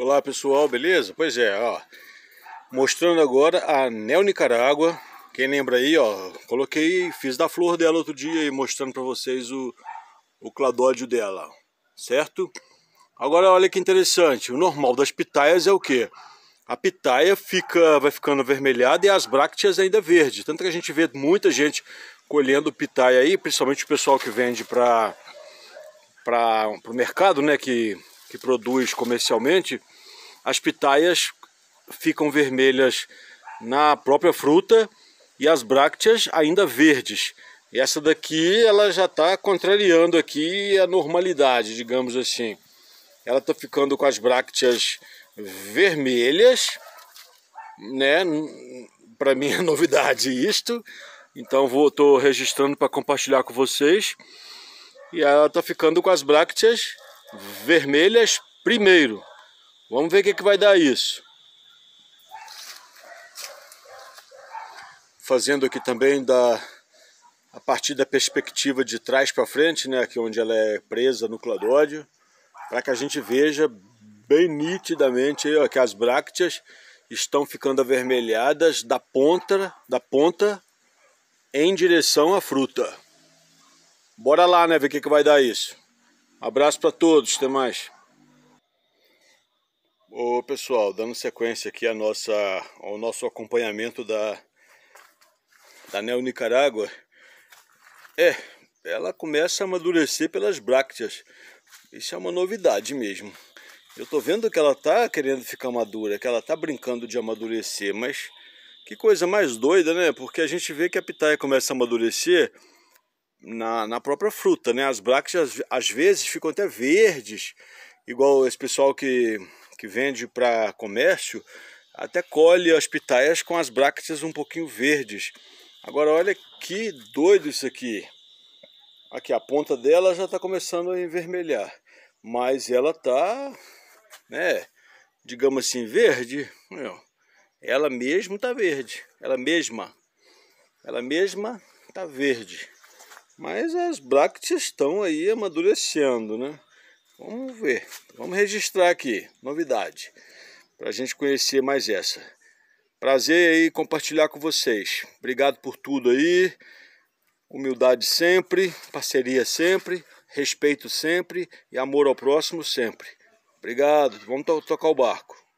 Olá pessoal, beleza? Pois é, ó. Mostrando agora a Nel Nicarágua. Quem lembra aí, ó, coloquei, fiz da flor dela outro dia e mostrando para vocês o, o cladódio dela, certo? Agora olha que interessante, o normal das pitaias é o que A pitaia fica, vai ficando avermelhada e as brácteas ainda verde. Tanto que a gente vê muita gente colhendo pitaia aí, principalmente o pessoal que vende para para o mercado, né, que que produz comercialmente, as pitaias ficam vermelhas na própria fruta e as brácteas ainda verdes. E essa daqui ela já está contrariando aqui a normalidade, digamos assim. Ela está ficando com as brácteas vermelhas, né? Para mim é novidade isto. Então vou tô registrando para compartilhar com vocês. E ela está ficando com as brácteas vermelhas primeiro. Vamos ver o que, é que vai dar isso. Fazendo aqui também da, a partir da perspectiva de trás para frente, né, aqui onde ela é presa no cladódio, para que a gente veja bem nitidamente aí, ó, que as brácteas estão ficando avermelhadas da ponta, da ponta em direção à fruta. Bora lá, né, ver o que, é que vai dar isso. Abraço para todos, até mais. Ô pessoal, dando sequência aqui nossa, ao nosso acompanhamento da, da Neo Nicarágua. É, ela começa a amadurecer pelas brácteas. Isso é uma novidade mesmo. Eu tô vendo que ela tá querendo ficar madura, que ela tá brincando de amadurecer, mas que coisa mais doida, né? Porque a gente vê que a pitaia começa a amadurecer na, na própria fruta, né? As brácteas às vezes ficam até verdes, igual esse pessoal que, que vende para comércio, até colhe as pitaias com as brácteas um pouquinho verdes. Agora olha que doido isso aqui. Aqui a ponta dela já está começando a envermelhar, mas ela tá, né, digamos assim, verde. Ela mesmo tá verde, ela mesma, ela mesma tá verde. Mas as brackets estão aí amadurecendo, né? Vamos ver. Vamos registrar aqui. Novidade. Para a gente conhecer mais essa. Prazer aí compartilhar com vocês. Obrigado por tudo aí. Humildade sempre. Parceria sempre. Respeito sempre. E amor ao próximo sempre. Obrigado. Vamos to tocar o barco.